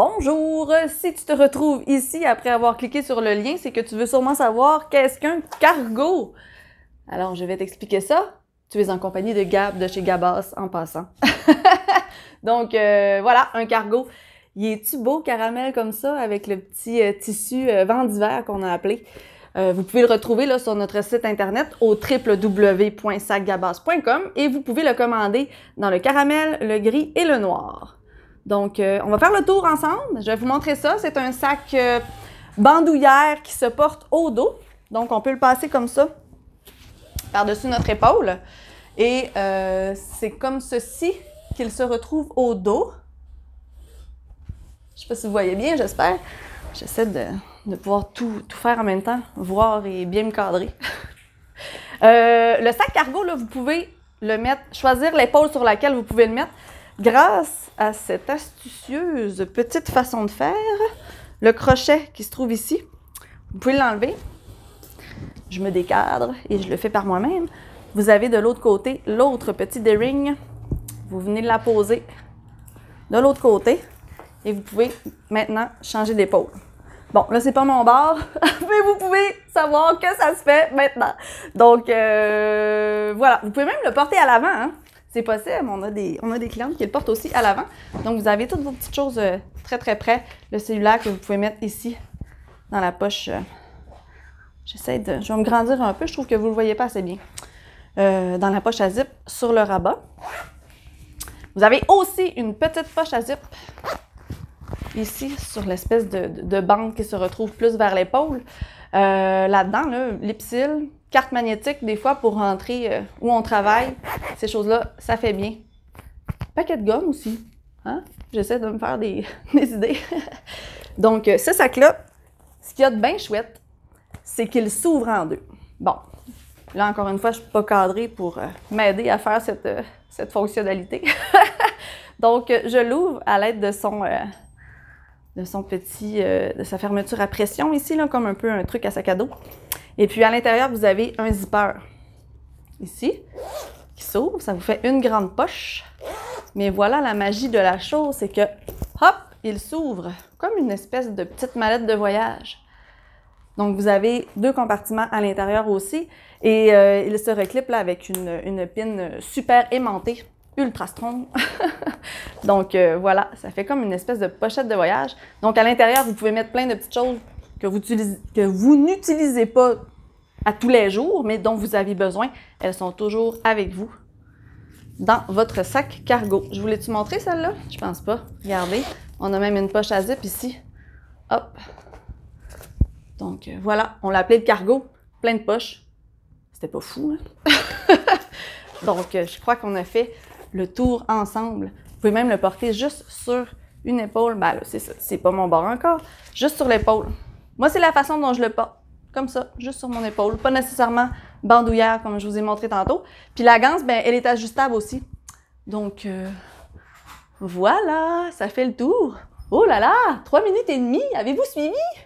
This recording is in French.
Bonjour! Si tu te retrouves ici après avoir cliqué sur le lien, c'est que tu veux sûrement savoir qu'est-ce qu'un cargo. Alors, je vais t'expliquer ça. Tu es en compagnie de Gab de chez Gabas en passant. Donc, euh, voilà, un cargo. Il est-tu beau caramel comme ça avec le petit euh, tissu euh, vent d'hiver qu'on a appelé? vous pouvez le retrouver là, sur notre site internet au www.sacgabas.com et vous pouvez le commander dans le caramel, le gris et le noir. Donc, euh, on va faire le tour ensemble. Je vais vous montrer ça. C'est un sac euh, bandoulière qui se porte au dos. Donc, on peut le passer comme ça, par-dessus notre épaule. Et euh, c'est comme ceci qu'il se retrouve au dos. Je ne sais pas si vous voyez bien, j'espère. J'essaie de, de, pouvoir tout, tout, faire en même temps, voir et bien me cadrer. le sac cargo, là, vous pouvez le mettre, choisir l'épaule sur laquelle vous pouvez le mettre. Grâce à cette astucieuse petite façon de faire, le crochet qui se trouve ici, vous pouvez l'enlever. Je me décadre et je le fais par moi-même. Vous avez de l'autre côté l'autre petit d Vous venez de la poser de l'autre côté et vous pouvez maintenant changer d'épaule. Bon, là, c'est pas mon bord, mais vous pouvez savoir que ça se fait maintenant. Donc, euh, voilà. Vous pouvez même le porter à l'avant. Hein? C'est possible. On a, des, on a des clientes qui le portent aussi à l'avant. Donc, vous avez toutes vos petites choses euh, très, très près. Le cellulaire que vous pouvez mettre ici dans la poche. Euh, j'essaie de. Je vais me grandir un peu. Je trouve que vous ne le voyez pas assez bien. Euh, dans la poche à zip sur le rabat. Vous avez aussi une petite poche à zip ici sur l'espèce de, bande qui se retrouve plus vers l'épaule. Là-dedans, là, carte magnétique, des fois, pour rentrer euh, où on travaille. Ces choses-là, ça fait bien. Paquet de gomme aussi. Hein? J'essaie de me faire des, idées. Donc, euh, ce sac-là, ce qu'il y a de bien chouette, c'est qu'il s'ouvre en deux. Bon, là, encore une fois, je ne suis pas cadrée pour euh, m'aider à faire cette, fonctionnalité. Donc, je l'ouvre à l'aide de son, de son petit, de sa fermeture à pression ici, là, comme un peu un truc à sac à dos. Et puis à l'intérieur, vous avez un zipper ici qui s'ouvre. Ça vous fait une grande poche. Mais voilà la magie de la chose, c'est que hop, il s'ouvre comme une espèce de petite mallette de voyage. Donc vous avez deux compartiments à l'intérieur aussi et euh, il se reclipe là avec une, une super aimantée, ultra strong. Donc euh, voilà, ça fait comme une espèce de pochette de voyage. Donc à l'intérieur, vous pouvez mettre plein de petites choses que vous, n'utilisez pas à tous les jours, mais dont vous avez besoin, elles sont toujours avec vous dans votre sac cargo. Je voulais-tu montrer celle-là? Je pense pas. Regardez, on a même une poche à zip ici. Hop! Donc euh, voilà, on l'appelait le cargo, plein de poches. C'était pas fou, hein? Donc euh, je crois qu'on a fait le tour ensemble. Vous pouvez même le porter juste sur une épaule. Ben là, c'est ça, c'est pas mon bord encore. Juste sur l'épaule. Moi, c'est la façon dont je le porte. Comme ça, juste sur mon épaule. Pas nécessairement bandoulière, comme je vous ai montré tantôt. Puis la ganse, ben, elle est ajustable aussi. Donc, euh, voilà, ça fait le tour. Oh là là, trois minutes et demie, avez-vous suivi?